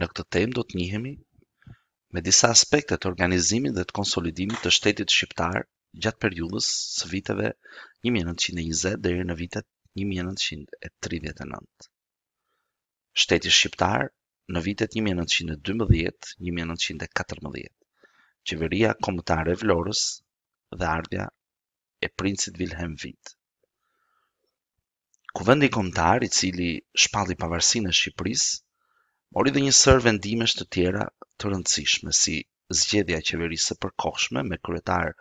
në këtë temë do të njihemi me disa aspekte të organizimit dhe të konsolidimit të shtetit shqiptar gjatë periudhës së viteve 1920 deri në vitet 1939. Shteti shqiptar në vitet 1912-1914. Qeveria kombëtare e Florës dhe ardha e princit Wilhelm Witt. Kuvendi kombëtar i cili shpalli pavarësinë e Shqipërisë mori dhe një sër vendimesh të tjera të rëndësishme, si zgjedhja e qeverisë së përkohshme me kryetar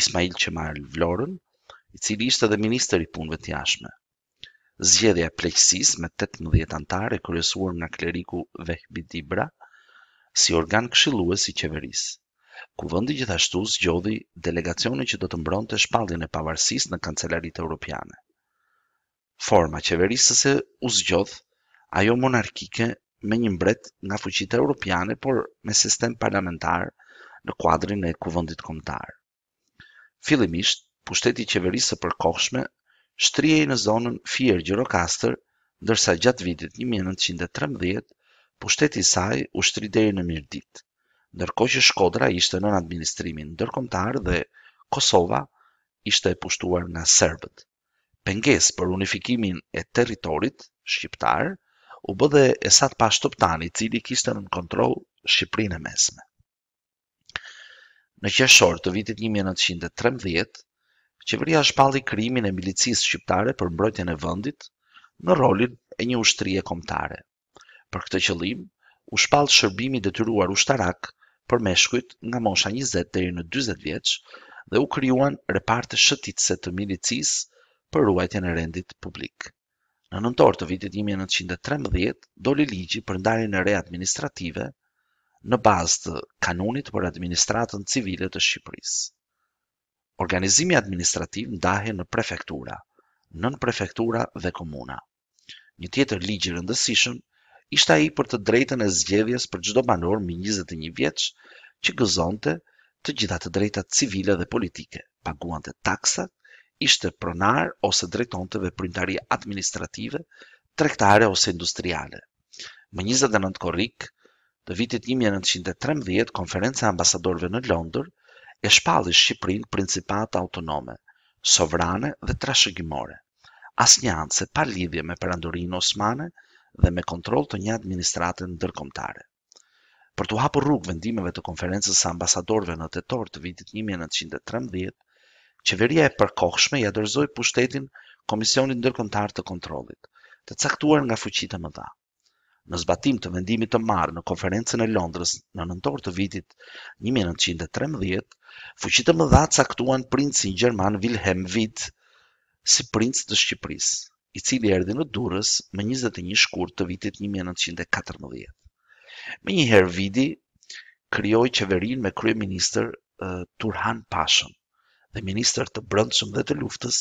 Ismail Qemal Vlorën, i cili ishte edhe ministri i punëve të jashtme. Zgjedhja e pleqësisë me 18 anëtarë kryesuar nga kleriku Vehbi Dibra si organ këshillues i qeverisë. Ku gjithashtu zgjodhi delegacionin që do të mbronte shpalljen e pavarësisë në Kancelaritë Evropiane. Forma qeverisëse u zgjodh ajo monarkike me një mbret nga fuqitë europiane, por me sistem parlamentar në kuadrin e kuvendit kombëtar. Fillimisht, pushteti i qeverisë së përkohshme shtrihej në zonën Fier Gjirokastër, ndërsa gjatë vitit 1913 pushteti i saj u shtri deri në Mirdit, ndërkohë që Shkodra ishte nën administrimin ndërkombëtar dhe Kosova ishte e pushtuar nga serbët. Penges për unifikimin e territorit shqiptar Updhe e Sat Pashtoptan, i cili kishte në kontroll Shqipërinë e mesme. Në qershor të vitit 1913, qeveria shpalli krimin e milicisë shqiptare për mbrojtjen e vendit në rolin e një ushtrie kombëtare. Për këtë qëllim, u shpall shërbimi detyruar ushtarak për meshkujt nga mosha 20 deri në 40 vjeç dhe u krijuan reparte shëtitëse të milicisë për ruajtjen e rendit publik. Në nëntor të vitit 1913, doli ligji për ndarjen në re administrative në bazë të kanunit për administratën civile të Shqipërisë. Organizimi administrativ ndahej në prefektura, nën prefektura dhe komuna. Një tjetër ligjë rëndësishëm ishte ai për të drejtën e zgjedhjes për çdo banor mbi 21 vjeç që gëzonte të gjitha të drejtat civile dhe politike, paguante taksat ishte pronar ose drejton të veprimtari administrative, trektare ose industriale. Më 29 korik, të vitit 1913, konferenca ambasadorve në Londër e shpalli Shqiprin principat autonome, sovrane dhe trashëgimore, as një anë se par lidhje me perandorinë osmane dhe me kontrol të një administratën në dërkomtare. Për të hapë rrugë vendimeve të konferences ambasadorve në të torë të vitit 1913, qeveria e përkohshme ja dorëzoi pushtetin Komisionit Ndërkombëtar të Kontrollit, të caktuar nga fuqitë më dha. Në zbatim të vendimit të marrë në konferencën e Londrës në nëntor të vitit 1913, fuqitë më mëdha caktuan princin gjerman Wilhelm Witt si princ të Shqipërisë, i cili erdhi në Durrës më 21 shkurt të vitit 1914. Me njëherë herë vidi, kryoj qeverin me krye minister uh, eh, Turhan Pashën dhe ministër të brëndësëm dhe të luftës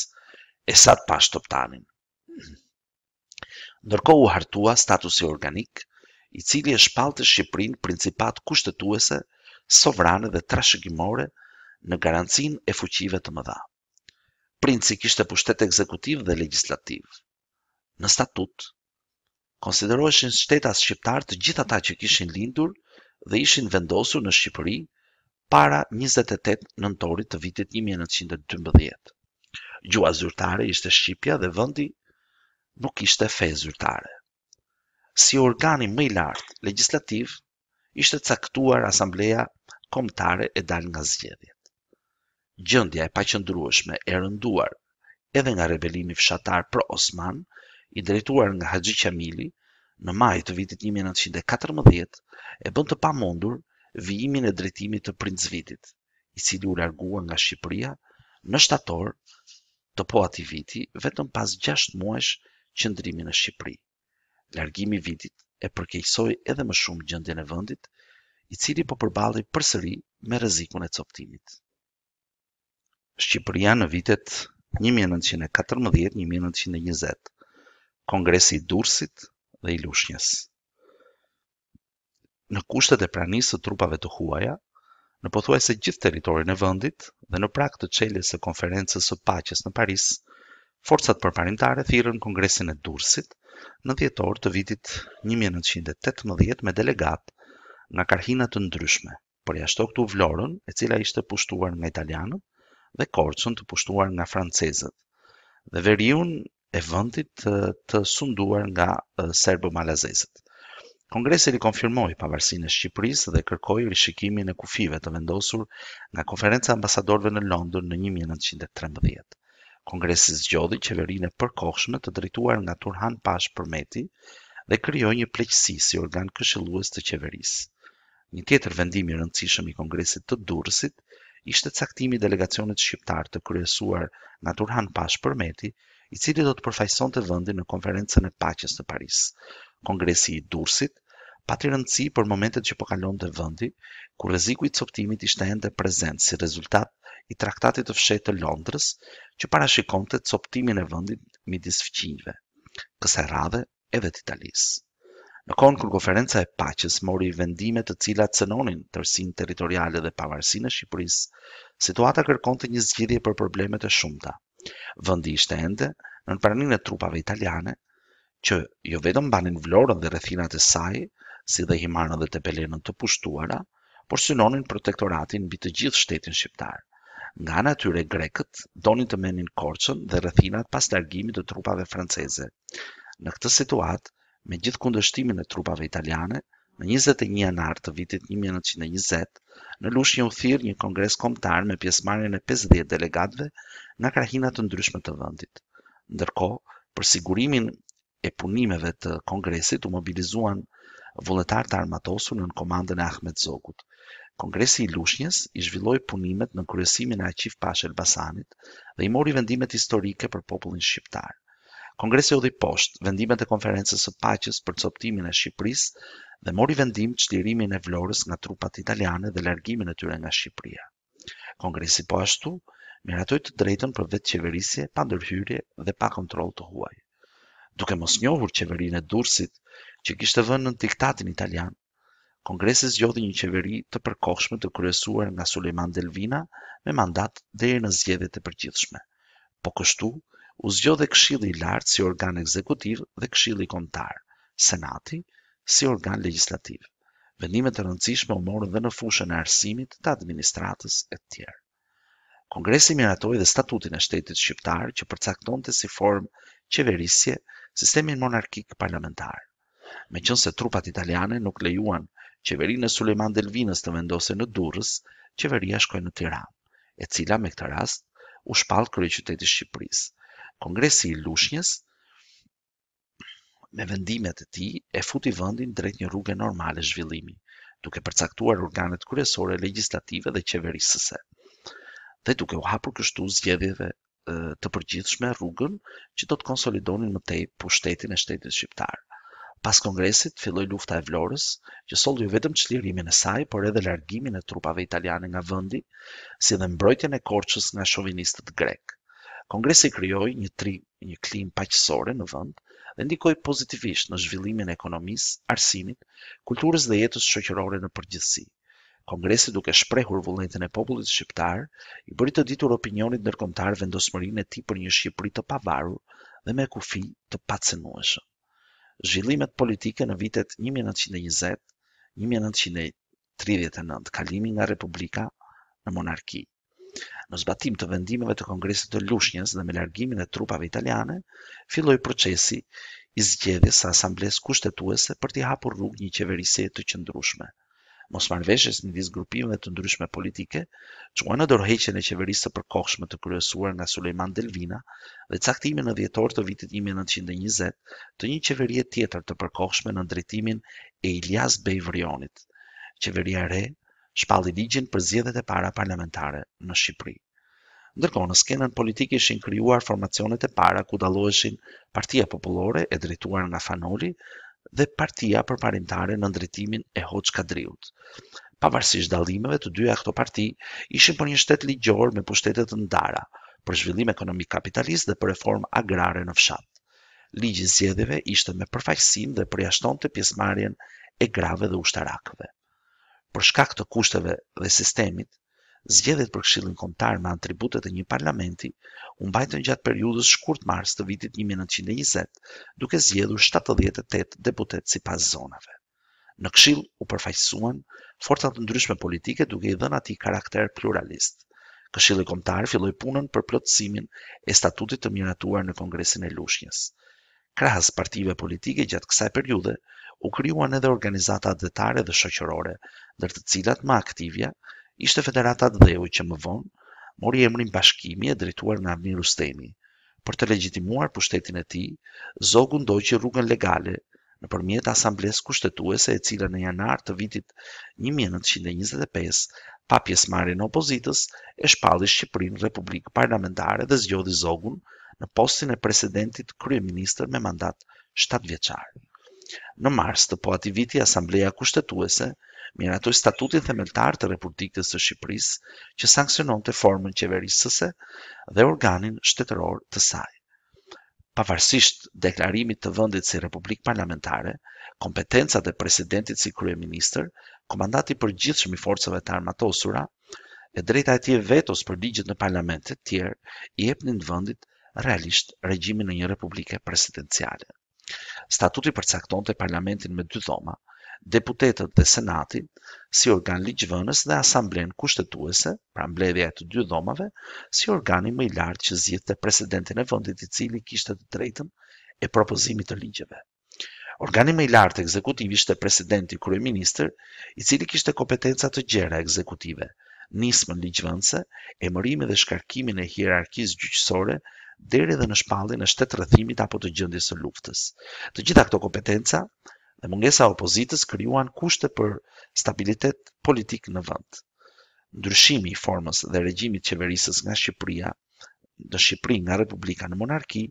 e sa të pashtë të hartua statusi organik, i cili e shpalë të Shqiprin principat kushtetuese, sovrane dhe trashëgjimore në garancin e fuqive të mëdha. Princi kishtë e pushtet e ekzekutiv dhe legislativ. Në statut, konsideroheshin shtetas shqiptar të gjitha ta që kishin lindur dhe ishin vendosur në Shqipëri para 28 nëntorit të vitit 1912. Gjua zyrtare ishte Shqipja dhe vëndi nuk ishte fe zyrtare. Si organi më i lartë legislativ, ishte caktuar asambleja komtare e dal nga zgjedhjet. Gjëndja e paqëndrueshme e rënduar edhe nga rebelimi fshatar pro Osman, i drejtuar nga Haxhi Qamili, në maj të vitit 1914 e bën të pamundur vijimin e drejtimit të vitit, i cili u largua nga Shqipëria në shtator të po ati viti, vetëm pas 6 muesh qëndrimi në Shqipëri. Largimi vitit e përkejsoj edhe më shumë gjëndjen e vëndit, i cili po përbali përsëri me rezikun e coptimit. Shqipëria në vitet 1914-1920, Kongresi i Dursit dhe i Lushnjës në kushtet e pranisë të trupave të huaja, në pothuajse gjithë territorin e vendit dhe në prag të çeljes së konferencës së paqes në Paris, forcat përparimtare thirrën Kongresin e Dursit në dhjetor të vitit 1918 me delegat nga karhinat të ndryshme, përja jashtë këtu Vlorën, e cila ishte pushtuar nga italianët dhe Korçën të pushtuar nga francezët, dhe veriun e vendit të, sunduar nga serbë serbo Kongresi i konfirmoi pavarësinë e Shqipërisë dhe kërkoi rishikimin e kufive të vendosur nga Konferenca e Ambasadorëve në Londër në 1913. Kongresi zgjodhi qeverinë e përkohshme të drejtuar nga Turhan Pash Përmeti dhe krijoi një pleqësi si organ këshillues të qeverisë. Një tjetër vendim i rëndësishëm i Kongresit të Durrësit ishte caktimi i delegacionit shqiptar të kryesuar nga Turhan Pash Përmeti i cili do të përfajson të në konferencen e paqes të Paris. Kongresi i Durrësit, pati rëndësi për momentet që po kalonte vendi, ku rreziku i coptimit ishte ende prezent si rezultat i Traktatit të fshetë të Londrës, që parashikonte coptimin e vendit midis fqinjve. Kësaj radhe edhe të Italisë. Në kohën kur konferenca e paqes mori vendime të cilat cënonin tërsin territoriale dhe pavarësinë e Shqipërisë, situata kërkonte një zgjidhje për problemet e shumta. Vendi ishte ende në pranimin e trupave italiane, që jo vetëm banin vlorën dhe rrethinat e saj, si dhe himarën dhe tepelenën të pushtuara, por synonin protektoratin mbi të gjithë shtetin shqiptar. Nga ana tyre grekët donin të menin Korçën dhe rrethinat pas largimit të trupave franceze. Në këtë situat, me gjithë kundështimin e trupave italiane, në 21 janar të vitit 1920, në Lushnjë u thirr një kongres kombëtar me pjesëmarrjen e 50 delegatëve nga krahina të ndryshme të vendit. Ndërkohë, për sigurimin e punimeve të kongresit u mobilizuan vulletar të armatosur në komandën e Ahmet Zogut. Kongresi i Lushnjës i zhvilloi punimet në kryesimin e Aqif Pashë Elbasanit dhe i mori vendimet historike për popullin shqiptar. Kongresi u dhe poshtë vendimet e konferences së paqes për coptimin e Shqipërisë dhe mori vendim çlirimin e Vlorës nga trupat italiane dhe largimin e tyre nga Shqipëria. Kongresi po ashtu miratoi të drejtën për vetë qeverisje pa ndërhyrje dhe pa kontroll të huaj duke mos njohur qeverinë e Durrësit që kishte vënë në diktatin italian. Kongresi zgjodhi një qeveri të përkohshme të kryesuar nga Suleiman Delvina me mandat deri në zgjedhjet e përgjithshme. Po kështu u zgjodhe Këshilli i Lartë si organ ekzekutiv dhe Këshilli Kombëtar, Senati si organ legjislativ. Vendimet e rëndësishme u morën dhe në fushën e arsimit të administratës e të tjerë. Kongresi miratoi dhe statutin e shtetit shqiptar që përcaktonte si formë qeverisje, sistemin monarkik parlamentar. Me qënë se trupat italiane nuk lejuan qeverinë e Suleiman Delvinës të vendose në Durës, qeveria shkojnë në Tiran, e cila me këtë rast u shpalë kërë qyteti Shqipërisë. Kongresi i Lushnjës, me vendimet e ti, e futi vëndin drejt një rrugë normale zhvillimi, duke përcaktuar organet kërësore legislative dhe qeverisëse dhe duke u hapur kështu zgjedhjeve të përgjithshme rrugën që do të konsolidonin më tej pushtetin po e shtetit shqiptar. Pas kongresit filloi lufta e Vlorës, që solli jo vetëm çlirimin e saj, por edhe largimin e trupave italiane nga vendi, si dhe mbrojtjen e Korçës nga shovinistët grek. Kongresi krijoi një tri, një klim paqësorë në vend dhe ndikoi pozitivisht në zhvillimin e ekonomisë, arsimit, kulturës dhe jetës shoqërore në përgjithësi. Kongresi duke shprehur vullnetin e popullit shqiptar, i bëri të ditur opinionit ndërkombëtar vendosmërinë e tij për një Shqipëri të pavarur dhe me kufi të pacenueshëm. Zhvillimet politike në vitet 1920-1939, kalimi nga Republika në monarki. Në zbatim të vendimeve të Kongresit të Lushnjës dhe me largimin e trupave italiane, filloi procesi i zgjedhjes së asamblesë kushtetuese për të hapur rrugë një qeverisje të qëndrueshme. Mosmbërdvish isë një viz grupime të ndryshme politike, chua ndërheqjen e qeverisë të përkohshme të kryesuar nga Sulejman Delvina dhe caktimin në djetor të vitit 1920 të një qeverie tjetër të përkohshme në drejtimin e Iljas Bey Qeveria re shpalli ligjin për zgjedhjet e para parlamentare në Shqipëri. Ndërkohë në skenën politike ishin krijuar formacionet e para ku dalloheshin Partia Popullore e drejtuar nga Fanoli dhe partia për parimtare në ndretimin e Hoxh Kadriut. Pavarësisht dalimeve të dyja këto parti, ishin për një shtet ligjor me pushtetet të ndara, për zhvillim ekonomik kapitalist dhe për reform agrare në fshat. Ligji zgjedhjeve ishte me përfaqësim dhe përjashtonte pjesëmarrjen e grave dhe ushtarakëve. Për shkak të kushteve dhe sistemit, zgjedhjet për Këshillin Kombëtar me atributet e një parlamenti u mbajtën gjatë periudhës shkurt mars të vitit 1920, duke zgjedhur 78 deputet sipas zonave. Në Këshill u përfaqësuan forca të ndryshme politike duke i dhënë atij karakter pluralist. Këshilli Kombëtar filloi punën për plotësimin e statutit të miratuar në Kongresin e Lushnjës. Krahas partive politike gjatë kësaj periudhe u krijuan edhe organizata detare dhe shoqërore, ndër të cilat më aktivja ishte Federata Dheu që më vonë mori emrin bashkimi e drejtuar nga Amir rustemi. Për të legjitimuar pushtetin e ti, Zogu ndoj që rrugën legale në përmjet asambles kushtetuese e cila në janar të vitit 1925, pa pjesmarin në opozitës, e shpalli Shqiprin Republikë Parlamentare dhe zgjodhi Zogun në postin e presidentit kryeministër me mandat 7 vjeçar. Në mars të po ati viti Asambleja Kushtetuese, miratoj ato statutin themeltar të Republikës së Shqipërisë që sankcionon të formën qeverisëse dhe organin shtetëror të saj. Pavarësisht deklarimit të vendit si republikë parlamentare, kompetencat e presidentit si kryeminist, komandati i përgjithshëm i forcave të armatosura e drejta e tij vetos për ligjet në parlament të tjerë i jepnin vendit realisht regjimin e një republike presidenciale. Statuti përcaktonte të parlamentin me dy dhoma, deputetët dhe senatin si organ ligjvënës dhe asamblen kushtetuese, pra mbledhja e të dy dhomave, si organi më i lartë që zhjetë të presidentin e vëndit i cili kishtë të drejtëm e propozimit të ligjeve. Organi më i lartë ekzekutiv ishte presidenti krujë minister, i cili kishtë kompetenca të gjera ekzekutive, nismën ligjvënëse, e mërimi dhe shkarkimin e hierarkisë gjyqësore, deri dhe në shpallin e shtetë rëthimit apo të së luftës. Të gjitha këto kompetenca, dhe mungesa e opozitës krijuan kushte për stabilitet politik në vend. Ndryshimi i formës dhe regjimit qeverisës nga Shqipëria në Shqipëri nga Republika në Monarki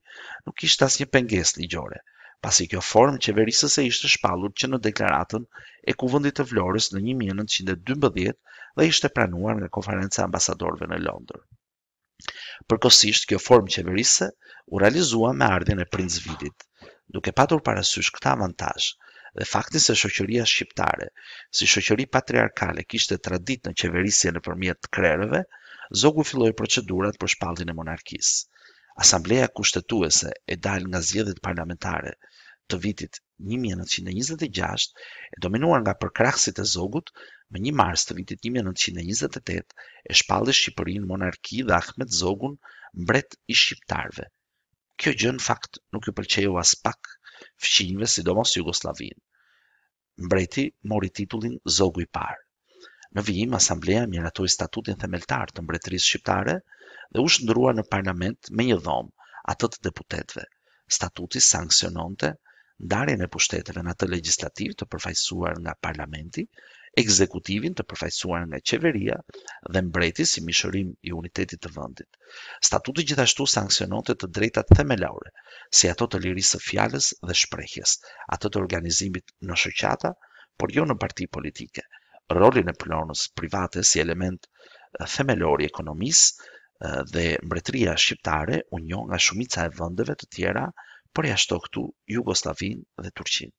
nuk ishte asnjë pengesë ligjore, pasi kjo formë qeverisës e ishte shpallur që në deklaratën e kuvendit të Vlorës në 1912 dhe ishte pranuar nga konferenca ambasadorëve në Londër. Përkosisht, kjo formë qeverisë u realizua me ardhjën e Princ Vitit, duke patur parasysh këta avantajë, dhe fakti se shoqëria shqiptare, si shoqëri patriarkale, kishte traditë në qeverisje nëpërmjet krerëve, Zogu filloi procedurat për shpalljen e monarkisë. Asambleja kushtetuese e dal nga zgjedhjet parlamentare të vitit 1926 e dominuar nga përkrahësit e Zogut, më 1 mars të vitit 1928 e shpalli Shqipërinë monarki dhe Ahmet Zogun mbret i shqiptarëve. Kjo gjë në fakt nuk i pëlqeu as pak fqinjve sidomos Jugosllavinë mbreti mori titullin Zogu i parë. Në vijim, Asamblea miratoi statutin themeltar të mbretërisë shqiptare dhe u shndrua në parlament me një dhomë atë të deputetve. Statuti sankciononte ndarjen e pushteteve në atë legislativ të përfaqësuar nga parlamenti ekzekutivin të përfaqësuar nga qeveria dhe mbreti si mishërim i unitetit të vendit. Statuti gjithashtu sanksiononte të drejtat themelore, si ato të lirisë së fjalës dhe shprehjes, ato të organizimit në shoqata, por jo në parti politike. Rolin e plonës private si element themelor i ekonomisë dhe mbretëria shqiptare u njoh nga shumica e vendeve të tjera, por jashtë këtu Jugosllavinë dhe Turqinë.